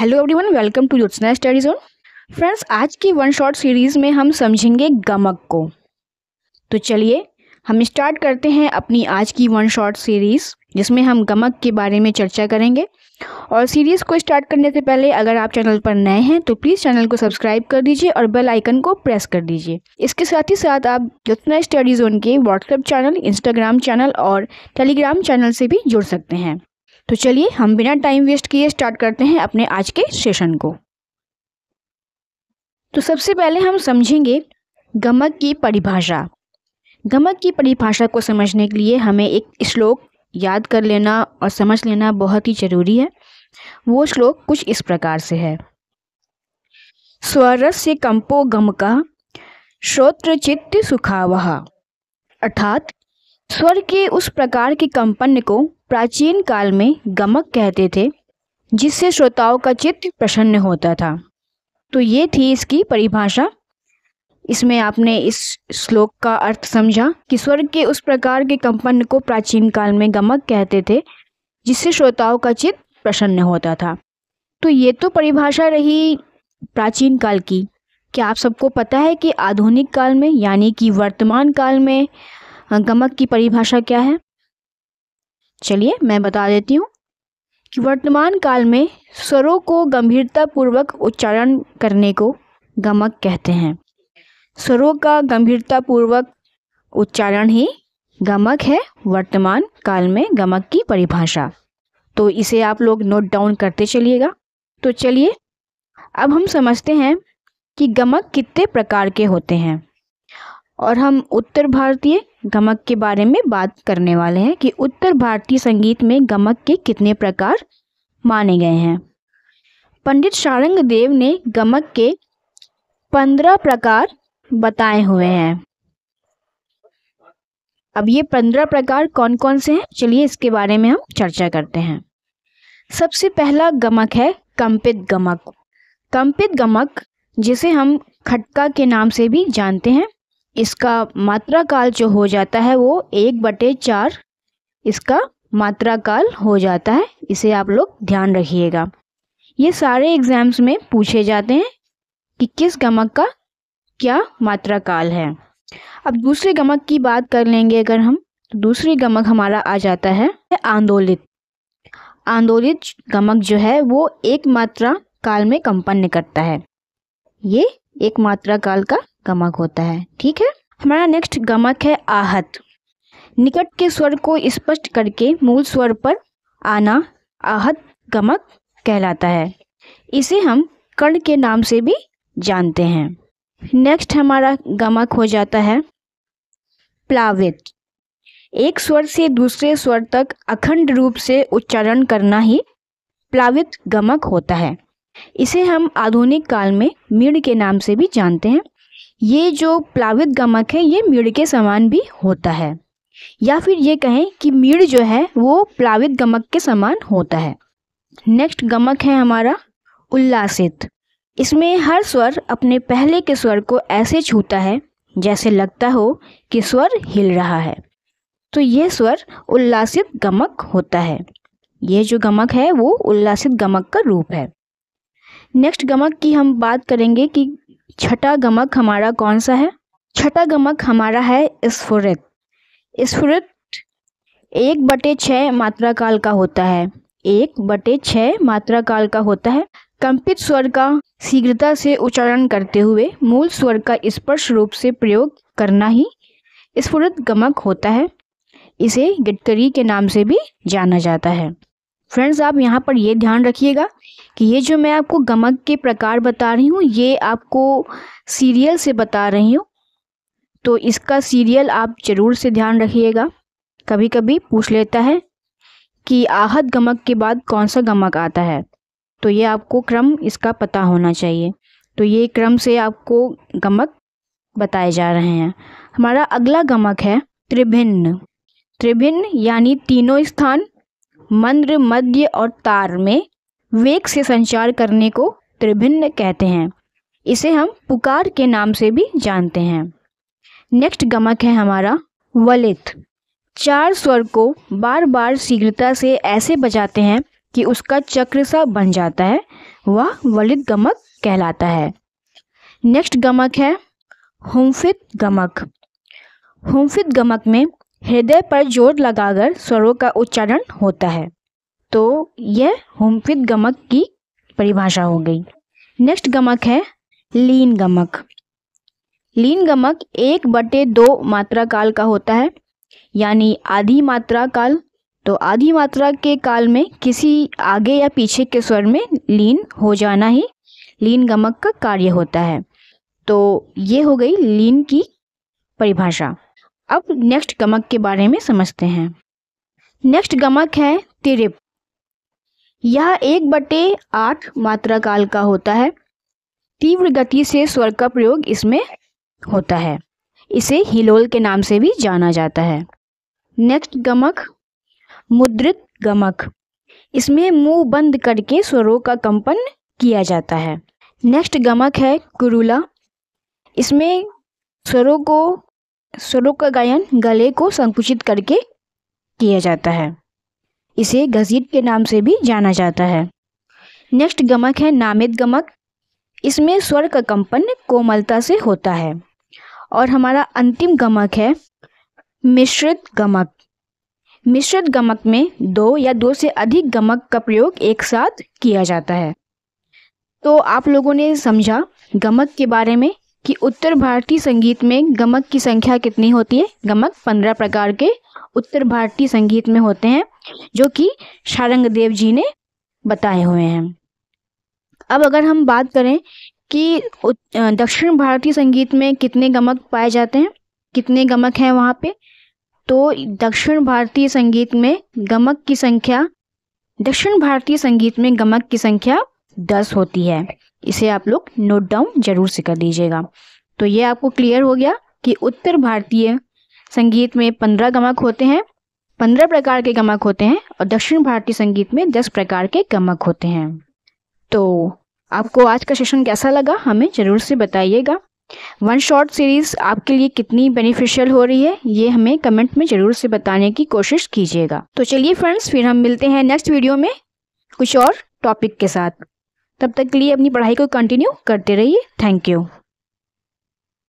hello everyone welcome to Jyotsna study zone friends आज की one shot series में हम समझेंगे गमक को तो चलिए हम स्टार्ट करते हैं अपनी आज की वन शॉट सीरीज़ जिसमें हम गमक के बारे में चर्चा करेंगे और सीरीज़ को स्टार्ट करने से पहले अगर आप चैनल पर नए हैं तो प्लीज़ चैनल को सब्सक्राइब कर दीजिए और बेल आइकन को प्रेस कर दीजिए इसके साथ ही साथ आप जितना स्टडी जोन के व्हाट्सएप चैनल इंस्टाग्राम चैनल और टेलीग्राम चैनल से भी जुड़ सकते हैं तो चलिए हम बिना टाइम वेस्ट किए स्टार्ट करते हैं अपने आज के सेशन को तो सबसे पहले हम समझेंगे गमक की परिभाषा गमक की परिभाषा को समझने के लिए हमें एक श्लोक याद कर लेना और समझ लेना बहुत ही ज़रूरी है वो श्लोक कुछ इस प्रकार से है स्वरस्य से कंपो गमका श्रोत्र चित्त सुखावहा अर्थात स्वर के उस प्रकार के कंपन को प्राचीन काल में गमक कहते थे जिससे श्रोताओं का चित्त प्रसन्न होता था तो ये थी इसकी परिभाषा इसमें आपने इस श्लोक का अर्थ समझा कि स्वर्ग के उस प्रकार के कंपन को प्राचीन काल में गमक कहते थे जिससे श्रोताओं का चित्त प्रसन्न होता था तो ये तो परिभाषा रही प्राचीन काल की क्या आप सबको पता है कि आधुनिक काल में यानी कि वर्तमान काल में गमक की परिभाषा क्या है चलिए मैं बता देती हूँ वर्तमान काल में स्वरों को गंभीरतापूर्वक उच्चारण करने को गमक कहते हैं स्वरों का गंभीरतापूर्वक उच्चारण ही गमक है वर्तमान काल में गमक की परिभाषा तो इसे आप लोग नोट डाउन करते चलिएगा तो चलिए अब हम समझते हैं कि गमक कितने प्रकार के होते हैं और हम उत्तर भारतीय गमक के बारे में बात करने वाले हैं कि उत्तर भारतीय संगीत में गमक के कितने प्रकार माने गए हैं पंडित शारंग देव ने गमक के पंद्रह प्रकार बताए हुए हैं अब ये पंद्रह प्रकार कौन कौन से हैं चलिए इसके बारे में हम चर्चा करते हैं सबसे पहला गमक है कंपित गमक कंपित गमक जिसे हम खटका के नाम से भी जानते हैं इसका मात्रा काल जो हो जाता है वो एक बटे चार इसका मात्रा काल हो जाता है इसे आप लोग ध्यान रखिएगा ये सारे एग्ज़ाम्स में पूछे जाते हैं कि किस गमक का क्या मात्रा काल है अब दूसरे गमक की बात कर लेंगे अगर हम तो दूसरी गमक हमारा आ जाता है आंदोलित आंदोलित गमक जो है वो एक मात्रा काल में कंपन्न करता है ये एक मात्रा काल का गमक होता है ठीक है हमारा नेक्स्ट गमक है आहत निकट के स्वर को स्पष्ट करके मूल स्वर पर आना आहत गमक कहलाता है इसे हम कर्ण के नाम से भी जानते हैं नेक्स्ट हमारा गमक हो जाता है प्लावित एक स्वर से दूसरे स्वर तक अखंड रूप से उच्चारण करना ही प्लावित गमक होता है इसे हम आधुनिक काल में मीण के नाम से भी जानते हैं ये जो प्लावित गमक है ये मीड़ के समान भी होता है या फिर ये कहें कि मीड़ जो है वो प्लावित गमक के समान होता है नेक्स्ट गमक है हमारा उल्लासित इसमें हर स्वर अपने पहले के स्वर को ऐसे छूता है जैसे लगता हो कि स्वर हिल रहा है तो यह स्वर उल्लासित गमक होता है यह जो गमक है वो उल्लासित गमक का रूप है नेक्स्ट गमक की हम बात करेंगे कि छठा गमक हमारा कौन सा है छठा गमक हमारा है स्फुरित स्फुरित एक बटे छः मात्रा काल का होता है एक बटे छः मात्रा काल का होता है कंपित स्वर का शीघ्रता से उच्चारण करते हुए मूल स्वर का स्पर्श रूप से प्रयोग करना ही स्फुरित गमक होता है इसे गिटकरी के नाम से भी जाना जाता है फ्रेंड्स आप यहाँ पर ये ध्यान रखिएगा कि ये जो मैं आपको गमक के प्रकार बता रही हूँ ये आपको सीरियल से बता रही हूँ तो इसका सीरियल आप ज़रूर से ध्यान रखिएगा कभी कभी पूछ लेता है कि आहत गमक के बाद कौन सा गमक आता है तो ये आपको क्रम इसका पता होना चाहिए तो ये क्रम से आपको गमक बताए जा रहे हैं हमारा अगला गमक है त्रिभिन्न त्रिभिन्न यानी तीनों स्थान मंद्र मध्य और तार में वेग से संचार करने को त्रिभिन्न कहते हैं इसे हम पुकार के नाम से भी जानते हैं नेक्स्ट गमक है हमारा वलित चार स्वर को बार बार शीघ्रता से ऐसे बजाते हैं कि उसका चक्र सा बन जाता है वह वलित गमक कहलाता है नेक्स्ट गमक है हुम्फित गमक हुम्फित गमक में हृदय पर जोर लगाकर स्वरों का उच्चारण होता है तो यह हुमफित गमक की परिभाषा हो गई नेक्स्ट गमक है लीन गमक लीन गमक एक बटे दो मात्रा काल का होता है यानी आधी मात्रा काल तो आधी मात्रा के काल में किसी आगे या पीछे के स्वर में लीन हो जाना ही लीन गमक का कार्य होता है तो ये हो गई लीन की परिभाषा अब नेक्स्ट गमक के बारे में समझते हैं नेक्स्ट गमक है तिरप यह एक बटे आठ मात्रा काल का होता है तीव्र गति से स्वर का प्रयोग इसमें होता है इसे हिलोल के नाम से भी जाना जाता है नेक्स्ट गमक मुद्रित गमक इसमें मुंह बंद करके स्वरों का कंपन किया जाता है नेक्स्ट गमक है कुरुला इसमें स्वरों को स्वरों का गायन गले को संकुचित करके किया जाता है इसे गजीट के नाम से भी जाना जाता है नेक्स्ट गमक है नामित गमक इसमें स्वर का कंपन कोमलता से होता है और हमारा अंतिम गमक है मिश्रित गमक मिश्रित गमक में दो या दो से अधिक गमक का प्रयोग एक साथ किया जाता है तो आप लोगों ने समझा गमक के बारे में कि उत्तर भारतीय संगीत में गमक की संख्या कितनी होती है गमक पंद्रह प्रकार के उत्तर भारतीय संगीत में होते हैं जो कि शारंग देव जी ने बताए हुए हैं अब अगर हम बात करें कि दक्षिण भारतीय संगीत में कितने गमक पाए जाते हैं कितने गमक हैं वहाँ पे तो दक्षिण भारतीय संगीत में गमक की संख्या दक्षिण भारतीय संगीत में गमक की संख्या दस होती है इसे आप लोग नोट डाउन जरूर से कर लीजिएगा तो ये आपको क्लियर हो गया कि उत्तर भारतीय संगीत में पंद्रह गमक होते हैं पंद्रह प्रकार के गमक होते हैं और दक्षिण भारतीय संगीत में दस प्रकार के गमक होते हैं तो आपको आज का सेशन कैसा लगा हमें ज़रूर से बताइएगा वन शॉर्ट सीरीज़ आपके लिए कितनी बेनिफिशियल हो रही है ये हमें कमेंट में ज़रूर से बताने की कोशिश कीजिएगा तो चलिए फ्रेंड्स फिर हम मिलते हैं नेक्स्ट वीडियो में कुछ और टॉपिक के साथ तब तक के लिए अपनी पढ़ाई को कंटिन्यू करते रहिए थैंक यू